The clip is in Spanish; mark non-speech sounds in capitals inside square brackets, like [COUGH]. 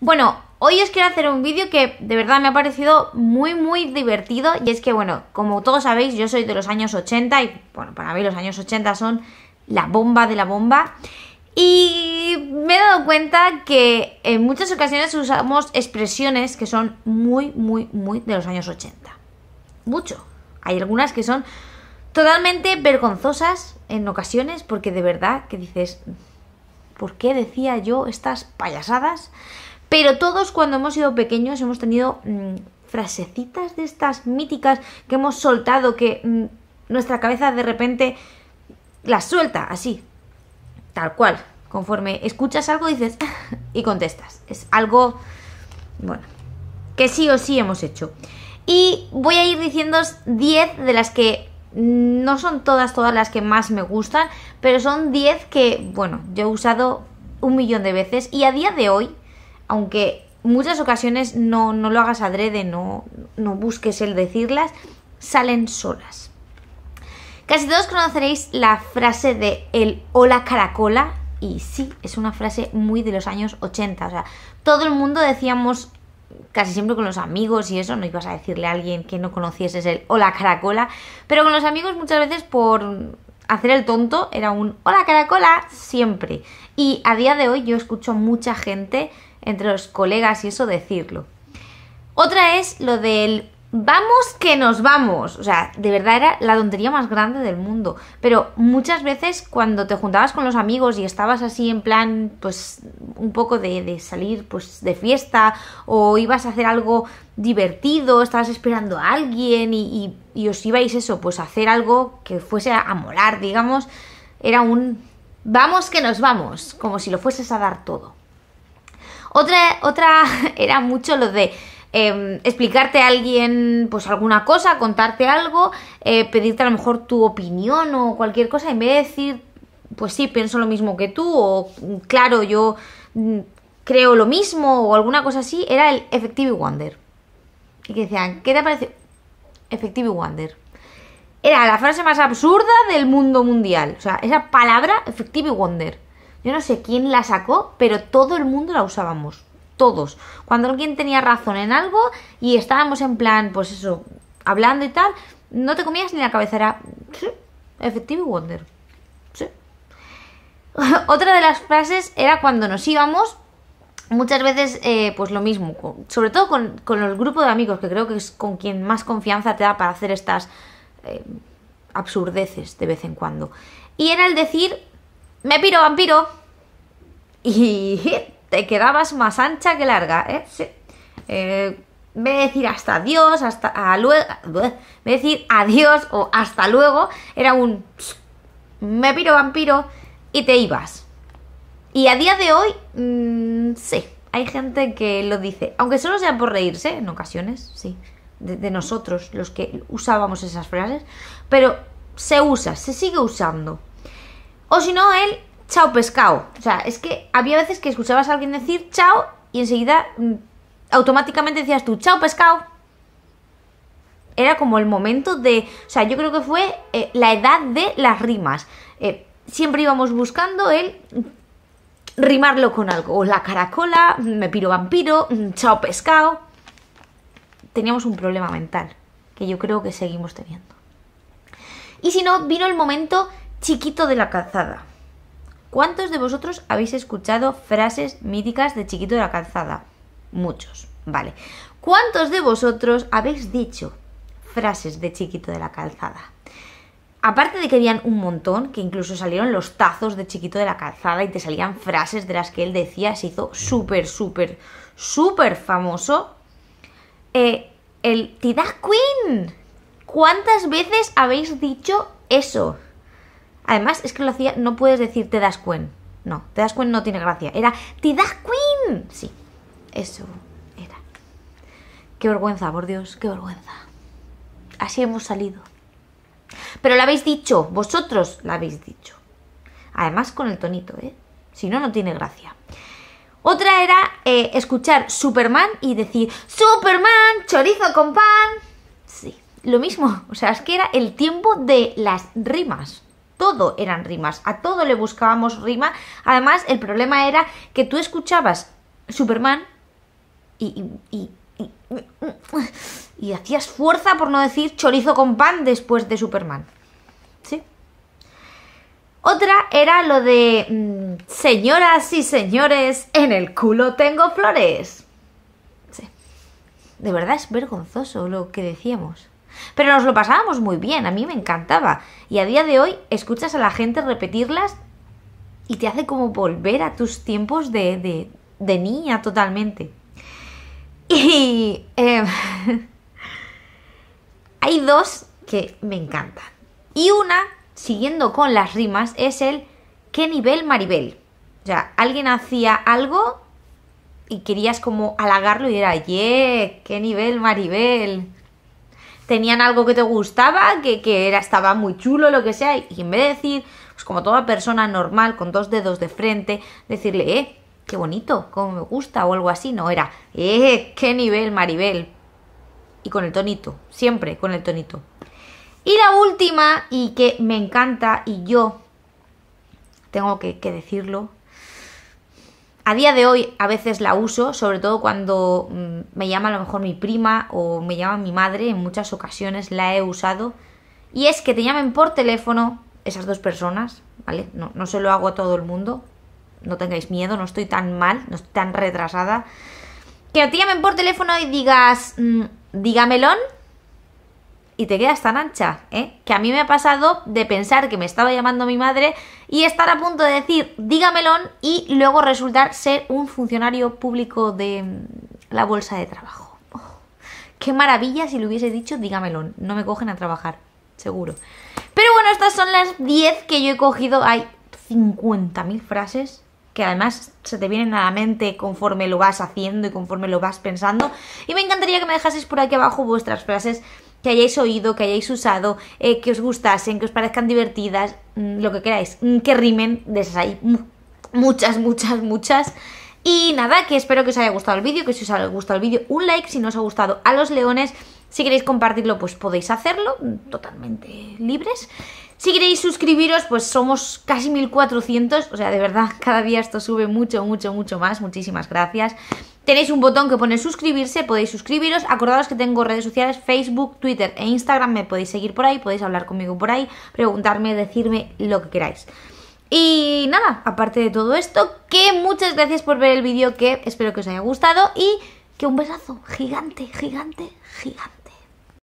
Bueno, hoy os quiero hacer un vídeo que de verdad me ha parecido muy muy divertido y es que bueno, como todos sabéis yo soy de los años 80 y bueno, para mí los años 80 son la bomba de la bomba y me he dado cuenta que en muchas ocasiones usamos expresiones que son muy muy muy de los años 80. Mucho. Hay algunas que son totalmente vergonzosas en ocasiones porque de verdad que dices ¿por qué decía yo estas payasadas? Pero todos cuando hemos sido pequeños hemos tenido mm, frasecitas de estas míticas que hemos soltado, que mm, nuestra cabeza de repente las suelta así, tal cual. Conforme escuchas algo dices [LAUGHS] y contestas. Es algo, bueno, que sí o sí hemos hecho. Y voy a ir diciendo 10 de las que no son todas, todas las que más me gustan, pero son 10 que, bueno, yo he usado un millón de veces y a día de hoy, aunque muchas ocasiones no, no lo hagas adrede, no, no busques el decirlas, salen solas. Casi todos conoceréis la frase de el hola caracola, y sí, es una frase muy de los años 80, o sea, todo el mundo decíamos casi siempre con los amigos y eso, no ibas a decirle a alguien que no conocieses el hola caracola, pero con los amigos muchas veces por hacer el tonto era un hola caracola siempre. Y a día de hoy yo escucho mucha gente entre los colegas y eso decirlo. Otra es lo del vamos que nos vamos. O sea, de verdad era la tontería más grande del mundo. Pero muchas veces cuando te juntabas con los amigos y estabas así en plan, pues un poco de, salir pues de fiesta o ibas a hacer algo divertido, estabas esperando a alguien y, os ibais eso, pues a hacer algo que fuese a, molar, digamos, era un vamos que nos vamos, como si lo fueses a dar todo. Otra, otra [LAUGHS] era mucho lo de Em, explicarte a alguien pues alguna cosa, contarte algo, eh, pedirte a lo mejor tu opinión o cualquier cosa, en vez de decir, pues sí, pienso lo mismo que tú, o claro, yo mm, creo lo mismo, o alguna cosa así, era el Effective Wonder. Y que decían, ¿qué te parece? Effective Wonder. Era la frase más absurda del mundo mundial. O sea, esa palabra, Effective Wonder. Yo no sé quién la sacó, pero todo el mundo la usábamos todos. Cuando alguien tenía razón en algo y estábamos en plan, pues eso, hablando y tal, no te comías ni la cabeza, era, efectivo wonder. [LAUGHS] Otra de las frases era cuando nos íbamos, muchas veces eh, pues lo mismo, sobre todo con, el grupo de amigos, que creo que es con quien más confianza te da para hacer estas eh, absurdeces de vez en cuando. Y era el decir, me piro vampiro. [LAUGHS] Y te quedabas más ancha que larga, ¿eh? Sí. me eh, decir hasta adiós, hasta luego, me decir adiós o hasta luego, era un me piro vampiro y te ibas. Y a día de hoy, mm, sí, hay gente que lo dice, aunque solo sea por reírse, en ocasiones, sí, de nosotros, los que usábamos esas frases, pero se usa, se sigue usando. O si no, él chao pescado. O sea, es que había veces que escuchabas a alguien decir chao y enseguida mm, automáticamente decías tú chao pescado. Era como el momento de... O sea, yo creo que fue eh, la edad de las rimas. Eh, siempre íbamos buscando el rimarlo con algo. O la caracola, mm, me piro vampiro, mm, chao pescado. Teníamos un problema mental que yo creo que seguimos teniendo. Y si no, vino el momento chiquito de la calzada. ¿Cuántos de vosotros habéis escuchado frases míticas de chiquito de la calzada? Muchos, vale. ¿Cuántos de vosotros habéis dicho frases de chiquito de la calzada? Aparte de que habían un montón, que incluso salieron los tazos de chiquito de la calzada y te salían frases de las que él decía, se hizo súper, súper, súper famoso. Eh, el Te Queen. ¿Cuántas veces habéis dicho eso? Además, es que lo hacía, no puedes decir te das cuen. No, te das cuen no tiene gracia. Era te das cuen. Sí, eso era. Qué vergüenza, por Dios, qué vergüenza. Así hemos salido. Pero lo habéis dicho, vosotros lo habéis dicho. Además con el tonito, ¿eh? Si no, no tiene gracia. Otra era eh, escuchar Superman y decir, Superman, chorizo con pan. Sí, lo mismo. O sea, es que era el tiempo de las rimas todo eran rimas, a todo le buscábamos rima. Además, el problema era que tú escuchabas Superman y, y, hacías fuerza por no decir chorizo con pan después de Superman. ¿Sí? Otra era lo de mm, señoras y señores, en el culo tengo flores. De verdad es vergonzoso lo que decíamos. Pero nos lo pasábamos muy bien, a mí me encantaba. Y a día de hoy escuchas a la gente repetirlas y te hace como volver a tus tiempos de, de, niña totalmente. [LAUGHS] Y em, [LAUGHS] hay dos que me encantan. Y una, siguiendo con las rimas, es el ¿qué nivel Maribel? O sea, alguien hacía algo y querías como halagarlo y era, ¡yeah! ¡Qué nivel Maribel! tenían algo que te gustaba, que, era, estaba muy chulo, lo que sea, y en vez de decir, pues como toda persona normal, con dos dedos de frente, decirle, eh, qué bonito, cómo me gusta, o algo así, no, era, eh, qué nivel, Maribel. Y con el tonito, siempre con el tonito. Y la última, y que me encanta, y yo tengo que decirlo, a día de hoy a veces la uso, sobre todo cuando mm, me llama a lo mejor mi prima o me llama mi madre, en muchas ocasiones la he usado. Y es que te llamen por teléfono esas dos personas, ¿vale? No, no se lo hago a todo el mundo, no tengáis miedo, no estoy tan mal, no estoy tan retrasada. Que te llamen por teléfono y digas, mm, dígamelo y te quedas tan ancha, ¿eh? Que a mí me ha pasado de pensar que me estaba llamando mi madre y estar a punto de decir dígamelo y luego resultar ser un funcionario público de mm, la bolsa de trabajo. Oh, qué maravilla si le hubiese dicho dígamelo! no me cogen a trabajar, seguro. Pero bueno, estas son las 10 que yo he cogido. Hay 50.000 frases que además se te vienen a la mente conforme lo vas haciendo y conforme lo vas pensando. Y me encantaría que me dejaseis por aquí abajo vuestras frases que hayáis oído, que hayáis usado, eh, que os gustasen, que os parezcan divertidas, mm, lo que queráis, mm, que rimen, de esas hay muchas, muchas, muchas. Y nada, que espero que os haya gustado el vídeo, que si os ha gustado el vídeo, un like, si no os ha gustado a los leones, si queréis compartirlo, pues podéis hacerlo, totalmente libres. Si queréis suscribiros, pues somos casi 1400, o sea, de verdad, [LAUGHS] cada día esto sube mucho, mucho, mucho más, muchísimas gracias. Tenéis un botón que pone suscribirse, podéis suscribiros. acordaos que tengo redes sociales, Facebook, Twitter e Instagram, me podéis seguir por ahí, podéis hablar conmigo por ahí, preguntarme, decirme lo que queráis. Y nada, aparte de todo esto, que muchas gracias por ver el vídeo, que espero que os haya gustado y que un besazo gigante, gigante, gigante.